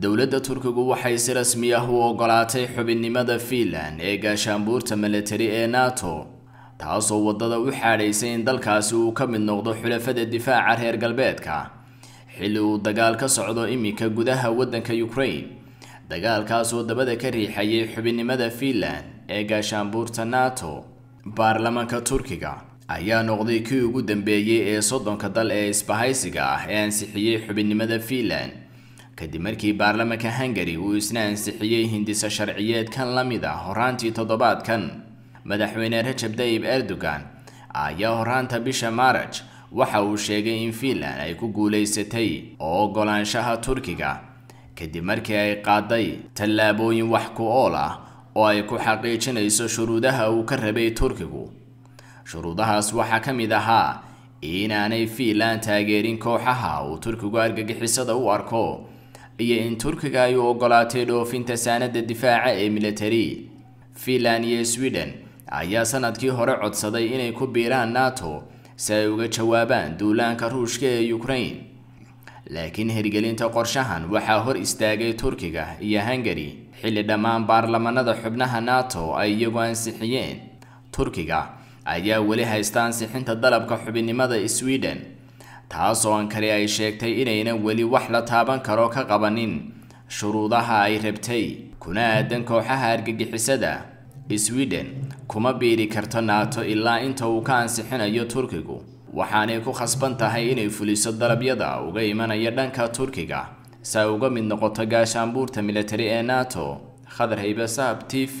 dowladda turkigu waxay si rasmi ah u ogolaatay xubinnimada fiinland ee gaashaanbuurta milatari ee nato taasoo waddada u xaadhaysay in dalkaasi uu ka mid noqdo xulafada difaaca reer galbeedka xilli uu dagaal ka socdo iminka gudaha waddanka ukrain dagaalkaasoo dabada ka riixayay xubinnimada fiinland ee gaashaanbuurta nato baarlamaanka turkiga ayaa noqday kii ugu dambeeyey ee soddonka dal ee isbahaysiga ah ee ansixiyey xubinnimada fiinland kadib markii baarlamanka hungari uu isna ansixiyey hindiso sharciyeedkan la mid a ah horaantii toddobaadkan madaxweyne rajab dayib erdogan ayaa horaanta bisha maaraj waxa uu sheegay in fiinland ay ku guulaysatay oo ogolaanshaha turkiga kadib markii ay qaaday tallaabooyin wax ku ool ah oo ay ku xaqiijinayso shuruudaha uu ka rabay turkigu shuruudahaas waxaa ka mid ahaa inaanay fiinland taageerin kooxaha uu turkigu argagixisada u arko iyo in turkiga ay u ogolaatay dhoofinta saanada difaaca ee military finlan iyo sweden ayaa sanadkii hore codsaday inay ku biiraan nato si ay uga jawaabaan duulaanka ruushka ee ukrain laakiin hirgelinta qorshahan waxaa hor istaagay turkiga iyo hungari xilli dhammaan baarlamanada xubnaha nato ay iyagu ansixiyeen turkiga ayaa weli haysta ansixinta dalabka xubinnimada sweden taasoo aan kale ay sheegtay inaynan weli wax la taaban karo ka qabanin shuruudaha ay rabtay kuna aadan kooxaha argagixisada sweden kuma biiri karto naato ilaa inta uu ka ansixinayo turkigu waxaanay ku khasban tahay inay fuliso dalabyada uga imanaya dhanka turkiga si ay uga mid noqoto gaashaanbuurta milatari ee nato khadar haybe sahab t v